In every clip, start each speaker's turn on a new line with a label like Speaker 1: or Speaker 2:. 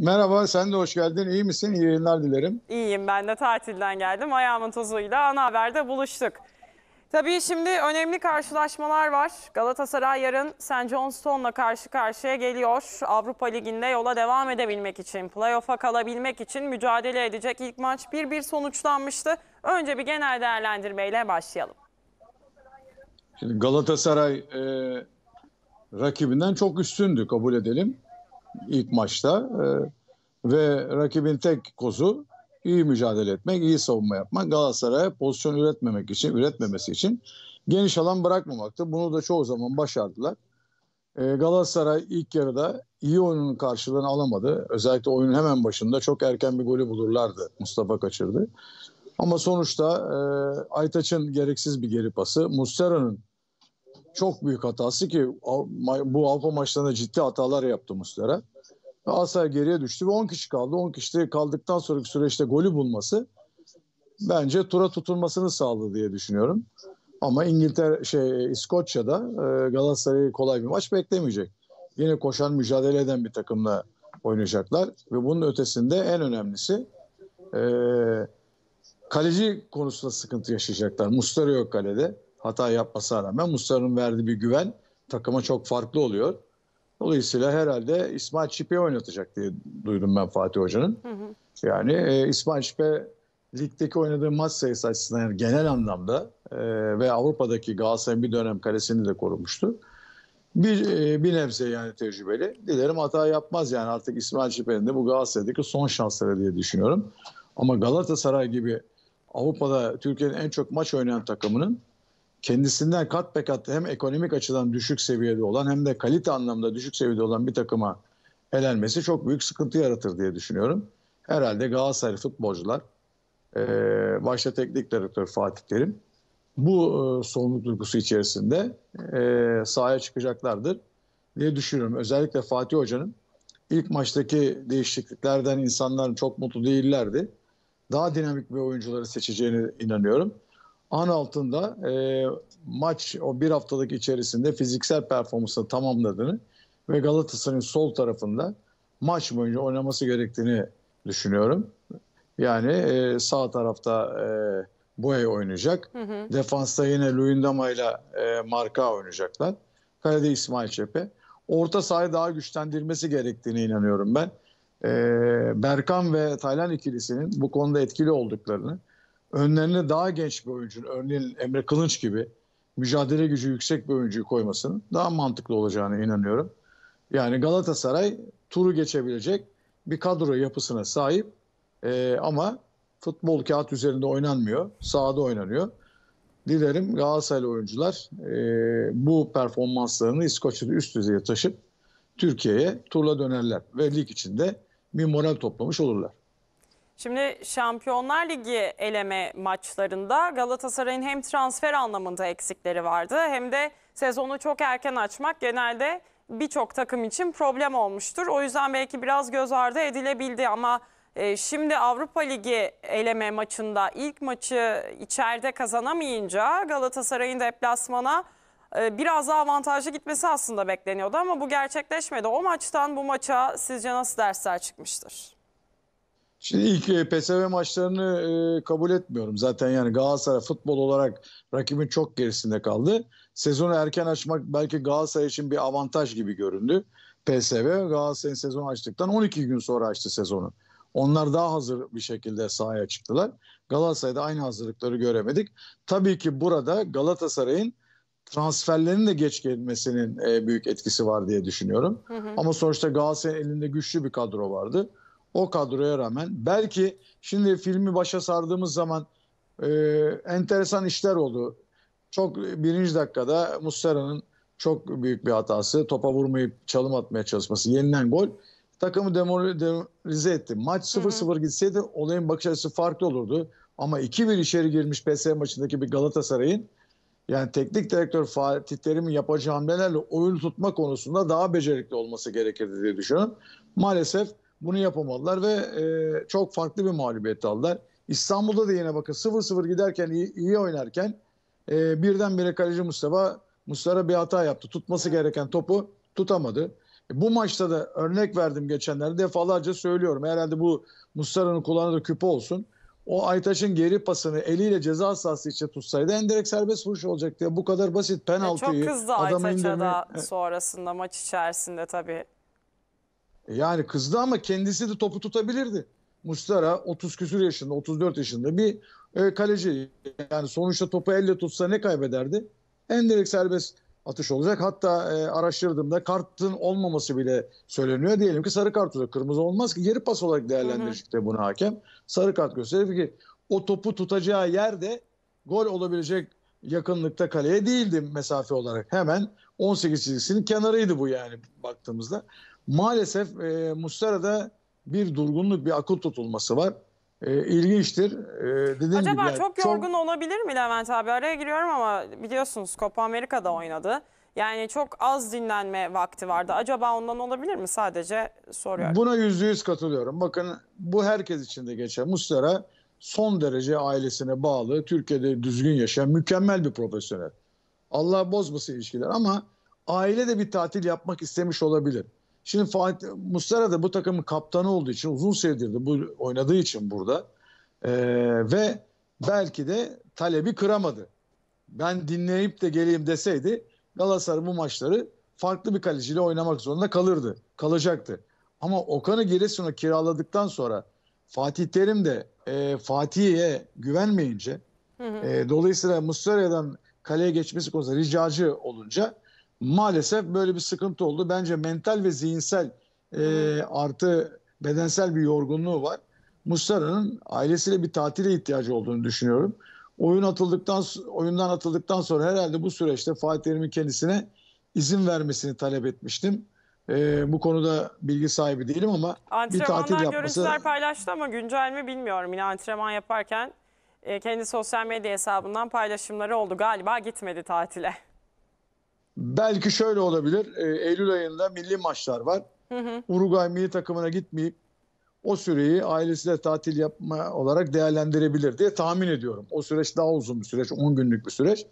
Speaker 1: Merhaba, sen de hoş geldin. İyi misin? İyi yayınlar dilerim.
Speaker 2: İyiyim, ben de tatilden geldim. Ayağımın tozuyla ana haberde buluştuk. Tabii şimdi önemli karşılaşmalar var. Galatasaray yarın St. Johnstone'la karşı karşıya geliyor. Avrupa Ligi'nde yola devam edebilmek için, playoff'a kalabilmek için mücadele edecek. ilk maç 1-1 sonuçlanmıştı. Önce bir genel değerlendirmeyle başlayalım.
Speaker 1: Şimdi Galatasaray e, rakibinden çok üstündü kabul edelim ilk maçta. E, ve rakibin tek kozu iyi mücadele etmek, iyi savunma yapmak. Galatasaray'a pozisyon üretmemek için, üretmemesi için geniş alan bırakmamaktı. Bunu da çoğu zaman başardılar. E, Galatasaray ilk yarıda iyi oyunun karşılığını alamadı. Özellikle oyunun hemen başında çok erken bir golü bulurlardı. Mustafa kaçırdı. Ama sonuçta e, Aytaç'ın gereksiz bir geri pası, Mustera'nın çok büyük hatası ki bu Avrupa maçlarında ciddi hatalar yaptı Muslera. Asay geriye düştü ve 10 kişi kaldı. 10 kişi kaldıktan sonraki süreçte golü bulması bence tura tutulmasını sağladı diye düşünüyorum. Ama İngiltere şey İskoçya'da e, Galatasaray'ı kolay bir maç beklemeyecek. Yine koşan mücadele eden bir takımla oynayacaklar ve bunun ötesinde en önemlisi e, kaleci konusunda sıkıntı yaşayacaklar. Mustara yok kalede hata yapmasına rağmen Mustafa'nın verdiği bir güven takıma çok farklı oluyor. Dolayısıyla herhalde İsmail Çipe oynatacak diye duydum ben Fatih Hoca'nın. Yani e, İsmail Çipe ligdeki oynadığı maç sayısı açısından yani genel anlamda e, ve Avrupa'daki Galatasaray'ın bir dönem kalesini de korumuştu. Bir, e, bir nebze yani tecrübeli. Dilerim hata yapmaz yani artık İsmail Çipe'nin de bu Galatasaray'daki son şansları diye düşünüyorum. Ama Galatasaray gibi Avrupa'da Türkiye'nin en çok maç oynayan takımının kendisinden kat be kat hem ekonomik açıdan düşük seviyede olan hem de kalite anlamda düşük seviyede olan bir takıma elenmesi çok büyük sıkıntı yaratır diye düşünüyorum. Herhalde Galatasaray futbolcular e, başta teknik direktör Fatih Terim bu e, sorumluluk duygusu içerisinde e, sahaya çıkacaklardır diye düşünüyorum. Özellikle Fatih Hoca'nın ilk maçtaki değişikliklerden insanlar çok mutlu değillerdi. Daha dinamik bir oyuncuları seçeceğine inanıyorum an altında e, maç o bir haftalık içerisinde fiziksel performansını tamamladığını ve Galatasaray'ın sol tarafında maç boyunca oynaması gerektiğini düşünüyorum. Yani e, sağ tarafta e, Boye oynayacak. Hı hı. Defansta yine Luyendama ile e, Marka oynayacaklar. Kalede İsmail Çepe. Orta sahayı daha güçlendirmesi gerektiğine inanıyorum ben. E, Berkan ve Taylan ikilisinin bu konuda etkili olduklarını önlerine daha genç bir oyuncunun örneğin Emre Kılınç gibi mücadele gücü yüksek bir oyuncuyu koymasının daha mantıklı olacağını inanıyorum. Yani Galatasaray turu geçebilecek bir kadro yapısına sahip e, ama futbol kağıt üzerinde oynanmıyor. Sahada oynanıyor. Dilerim Galatasaraylı oyuncular e, bu performanslarını İskoçya'da üst düzeye taşıp Türkiye'ye turla dönerler ve lig içinde bir moral toplamış olurlar.
Speaker 2: Şimdi Şampiyonlar Ligi eleme maçlarında Galatasaray'ın hem transfer anlamında eksikleri vardı hem de sezonu çok erken açmak genelde birçok takım için problem olmuştur. O yüzden belki biraz göz ardı edilebildi ama e, şimdi Avrupa Ligi eleme maçında ilk maçı içeride kazanamayınca Galatasaray'ın deplasmana e, biraz daha avantajlı gitmesi aslında bekleniyordu ama bu gerçekleşmedi. O maçtan bu maça sizce nasıl dersler çıkmıştır?
Speaker 1: Şimdi ilk e, PSV maçlarını e, kabul etmiyorum. Zaten yani Galatasaray futbol olarak rakibin çok gerisinde kaldı. Sezonu erken açmak belki Galatasaray için bir avantaj gibi göründü. PSV Galatasaray'ın sezonu açtıktan 12 gün sonra açtı sezonu. Onlar daha hazır bir şekilde sahaya çıktılar. Galatasaray'da aynı hazırlıkları göremedik. Tabii ki burada Galatasaray'ın transferlerinin de geç gelmesinin e, büyük etkisi var diye düşünüyorum. Hı hı. Ama sonuçta Galatasaray'ın elinde güçlü bir kadro vardı o kadroya rağmen. Belki şimdi filmi başa sardığımız zaman e, enteresan işler oldu. Çok birinci dakikada Muslera'nın çok büyük bir hatası. Topa vurmayıp çalım atmaya çalışması. Yenilen gol takımı demoralize etti. Maç 0-0 gitseydi olayın bakış açısı farklı olurdu. Ama 2-1 içeri girmiş PS maçındaki bir Galatasaray'ın yani teknik direktör Fatih Terim'in yapacağı hamlelerle oyun tutma konusunda daha becerikli olması gerekirdi diye düşünüyorum. Maalesef bunu yapamadılar ve e, çok farklı bir mağlubiyet aldılar. İstanbul'da da yine bakın 0-0 giderken iyi, iyi oynarken e, birdenbire kaleci Mustafa Muslera bir hata yaptı. Tutması gereken topu tutamadı. E, bu maçta da örnek verdim geçenlerde defalarca söylüyorum. Herhalde bu Muslera'nın kulağına da küpe olsun. O Aytaş'ın geri pasını eliyle ceza sahası içe tutsaydı en Enderek serbest vuruş olacaktı. Bu kadar basit penaltıyı. E çok kızdı Aytaş'a da e,
Speaker 2: sonrasında maç içerisinde tabii.
Speaker 1: Yani kızdı ama kendisi de topu tutabilirdi. Mustara 30 küsür yaşında, 34 yaşında bir e, kaleci. Yani sonuçta topu elle tutsa ne kaybederdi? En direkt serbest atış olacak. Hatta e, araştırdığımda kartın olmaması bile söyleniyor. Diyelim ki sarı kart olacak. Kırmızı olmaz ki geri pas olarak değerlendirecek de bunu hakem. Sarı kart gösterir ki o topu tutacağı yerde gol olabilecek yakınlıkta kaleye değildi mesafe olarak. Hemen 18 çizgisinin kenarıydı bu yani baktığımızda. Maalesef e, Muslera'da bir durgunluk, bir akut tutulması var. E, ilginçtir. E, Acaba gibi, çok yorgun
Speaker 2: çok... olabilir mi Levent abi? Araya giriyorum ama biliyorsunuz Copa Amerika'da oynadı. Yani çok az dinlenme vakti vardı. Acaba ondan olabilir mi? Sadece soruyorum. Buna
Speaker 1: yüzde yüz katılıyorum. Bakın bu herkes için de geçer. Muslera son derece ailesine bağlı, Türkiye'de düzgün yaşayan mükemmel bir profesyonel. Allah bozmasın ilişkiler ama aile de bir tatil yapmak istemiş olabilir. Şimdi Fatih Muslera da bu takımın kaptanı olduğu için uzun süredir de bu oynadığı için burada e, ve belki de talebi kıramadı. Ben dinleyip de geleyim deseydi Galatasaray bu maçları farklı bir kaleciyle oynamak zorunda kalırdı. Kalacaktı. Ama Okan'ı Giresun'a kiraladıktan sonra Fatih Terim de e, Fatih'e güvenmeyince hı hı. E, dolayısıyla Muslera'dan kaleye geçmesi konusunda ricacı olunca maalesef böyle bir sıkıntı oldu. Bence mental ve zihinsel e, artı bedensel bir yorgunluğu var. Muslera'nın ailesiyle bir tatile ihtiyacı olduğunu düşünüyorum. Oyun atıldıktan oyundan atıldıktan sonra herhalde bu süreçte Fatih Terim'in kendisine izin vermesini talep etmiştim. Ee, bu konuda bilgi sahibi değilim ama bir tatil yapması... görüntüler
Speaker 2: paylaştı ama güncel mi bilmiyorum. Yine antrenman yaparken e, kendi sosyal medya hesabından paylaşımları oldu. Galiba gitmedi tatile.
Speaker 1: Belki şöyle olabilir. Ee, Eylül ayında milli maçlar var. Hı hı. Uruguay milli takımına gitmeyip o süreyi ailesiyle tatil yapma olarak değerlendirebilir diye tahmin ediyorum. O süreç daha uzun bir süreç, 10 günlük bir süreç.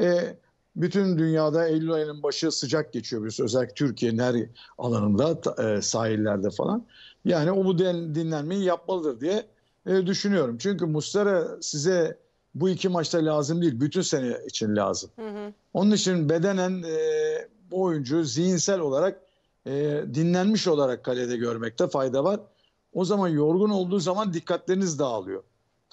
Speaker 1: E, bütün dünyada Eylül ayının başı sıcak geçiyor biliyorsun. Özellikle Türkiye'nin her alanında, e, sahillerde falan. Yani o bu dinlenmeyi yapmalıdır diye e, düşünüyorum. Çünkü Mustara size bu iki maçta lazım değil. Bütün sene için lazım. Hı hı. Onun için bedenen e, bu oyuncu zihinsel olarak e, dinlenmiş olarak kalede görmekte fayda var. O zaman yorgun olduğu zaman dikkatleriniz dağılıyor.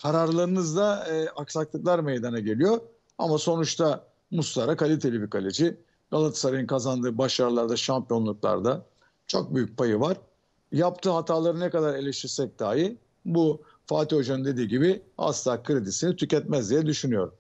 Speaker 1: Kararlarınızda e, aksaklıklar meydana geliyor. Ama sonuçta Muslera kaliteli bir kaleci. Galatasaray'ın kazandığı başarılarda, şampiyonluklarda çok büyük payı var. Yaptığı hataları ne kadar eleştirsek dahi bu Fatih Hoca'nın dediği gibi asla kredisini tüketmez diye düşünüyorum.